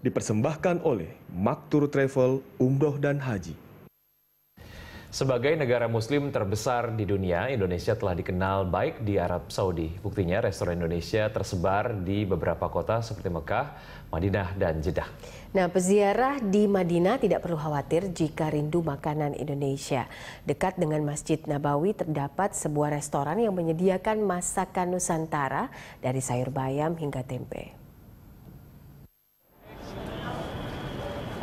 dipersembahkan oleh Maktur Travel, Umroh dan Haji. Sebagai negara muslim terbesar di dunia, Indonesia telah dikenal baik di Arab Saudi. Buktinya restoran Indonesia tersebar di beberapa kota seperti Mekah, Madinah, dan Jeddah. Nah, peziarah di Madinah tidak perlu khawatir jika rindu makanan Indonesia. Dekat dengan Masjid Nabawi terdapat sebuah restoran yang menyediakan masakan Nusantara dari sayur bayam hingga tempe.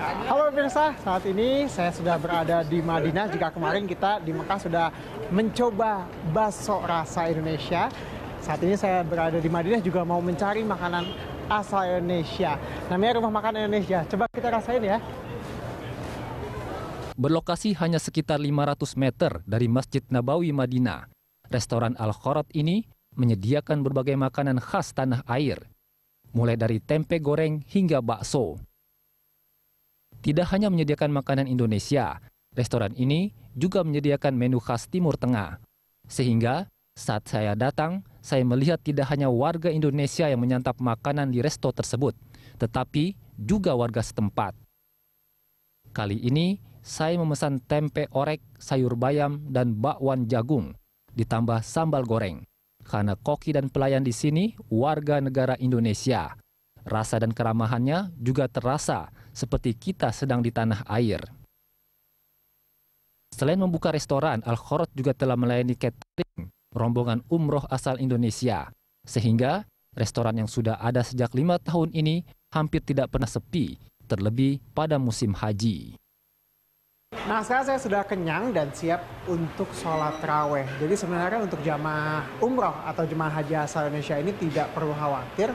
Halo pemirsa, saat ini saya sudah berada di Madinah. Jika kemarin kita di Mekah sudah mencoba bakso rasa Indonesia, saat ini saya berada di Madinah juga mau mencari makanan asal Indonesia. Namanya Rumah Makan Indonesia. Coba kita rasain ya. Berlokasi hanya sekitar 500 meter dari Masjid Nabawi Madinah, restoran Al-Khorat ini menyediakan berbagai makanan khas tanah air, mulai dari tempe goreng hingga bakso. Tidak hanya menyediakan makanan Indonesia, restoran ini juga menyediakan menu khas Timur Tengah. Sehingga saat saya datang, saya melihat tidak hanya warga Indonesia yang menyantap makanan di resto tersebut, tetapi juga warga setempat. Kali ini, saya memesan tempe orek, sayur bayam, dan bakwan jagung, ditambah sambal goreng. Karena koki dan pelayan di sini warga negara Indonesia. Rasa dan keramahannya juga terasa seperti kita sedang di tanah air. Selain membuka restoran, al khorot juga telah melayani catering rombongan umroh asal Indonesia, sehingga restoran yang sudah ada sejak lima tahun ini hampir tidak pernah sepi, terlebih pada musim haji. Nah sekarang saya sudah kenyang dan siap untuk sholat terawih. Jadi sebenarnya untuk jamaah umroh atau jemaah haji asal Indonesia ini tidak perlu khawatir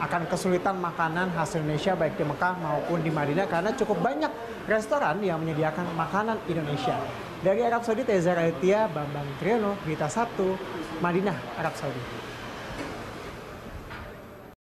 akan kesulitan makanan khas Indonesia baik di Mekah maupun di Madinah karena cukup banyak restoran yang menyediakan makanan Indonesia. Dari Arab Saudi, Tezar Aditya, Bambang Triano, Gita Sabtu, Madinah, Arab Saudi.